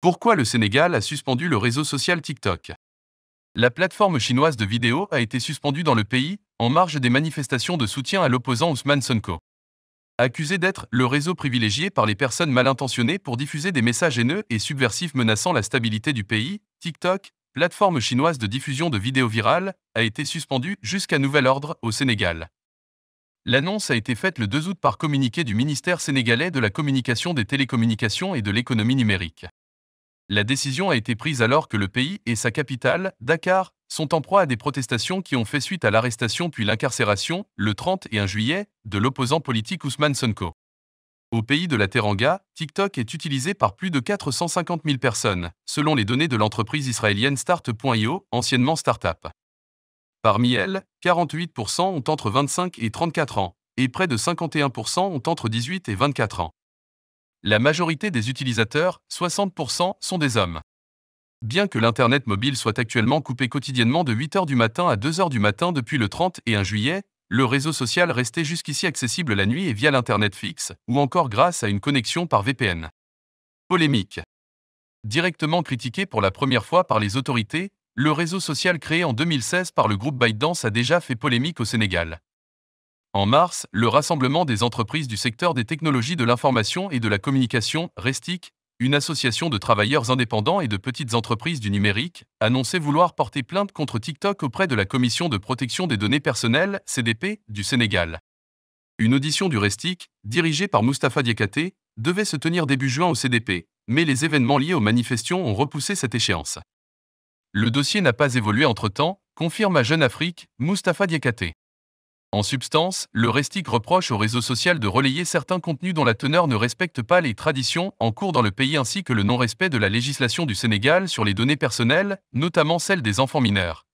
Pourquoi le Sénégal a suspendu le réseau social TikTok La plateforme chinoise de vidéos a été suspendue dans le pays, en marge des manifestations de soutien à l'opposant Ousmane Sonko. Accusé d'être le réseau privilégié par les personnes mal intentionnées pour diffuser des messages haineux et subversifs menaçant la stabilité du pays, TikTok, plateforme chinoise de diffusion de vidéos virales, a été suspendue jusqu'à nouvel ordre au Sénégal. L'annonce a été faite le 2 août par communiqué du ministère sénégalais de la Communication des télécommunications et de l'économie numérique. La décision a été prise alors que le pays et sa capitale, Dakar, sont en proie à des protestations qui ont fait suite à l'arrestation puis l'incarcération, le 30 et 1 juillet, de l'opposant politique Ousmane Sonko. Au pays de la Teranga, TikTok est utilisé par plus de 450 000 personnes, selon les données de l'entreprise israélienne Start.io, anciennement Startup. Parmi elles, 48% ont entre 25 et 34 ans, et près de 51% ont entre 18 et 24 ans. La majorité des utilisateurs, 60%, sont des hommes. Bien que l'Internet mobile soit actuellement coupé quotidiennement de 8h du matin à 2h du matin depuis le 31 juillet, le réseau social restait jusqu'ici accessible la nuit et via l'Internet fixe, ou encore grâce à une connexion par VPN. Polémique. Directement critiqué pour la première fois par les autorités, le réseau social créé en 2016 par le groupe ByteDance a déjà fait polémique au Sénégal. En mars, le Rassemblement des entreprises du secteur des technologies de l'information et de la communication, RESTIC, une association de travailleurs indépendants et de petites entreprises du numérique, annonçait vouloir porter plainte contre TikTok auprès de la Commission de protection des données personnelles, CDP, du Sénégal. Une audition du Restic, dirigée par Mustapha Diakaté, devait se tenir début juin au CDP, mais les événements liés aux manifestations ont repoussé cette échéance. Le dossier n'a pas évolué entre-temps, confirme à Jeune Afrique Mustapha Diakaté. En substance, le Restic reproche au réseau social de relayer certains contenus dont la teneur ne respecte pas les traditions en cours dans le pays ainsi que le non-respect de la législation du Sénégal sur les données personnelles, notamment celles des enfants mineurs.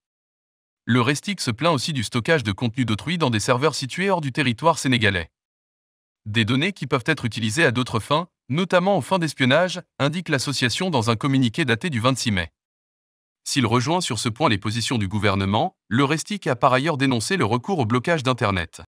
Le Restic se plaint aussi du stockage de contenus d'autrui dans des serveurs situés hors du territoire sénégalais. Des données qui peuvent être utilisées à d'autres fins, notamment aux fins d'espionnage, indique l'association dans un communiqué daté du 26 mai. S'il rejoint sur ce point les positions du gouvernement, le Restic a par ailleurs dénoncé le recours au blocage d'Internet.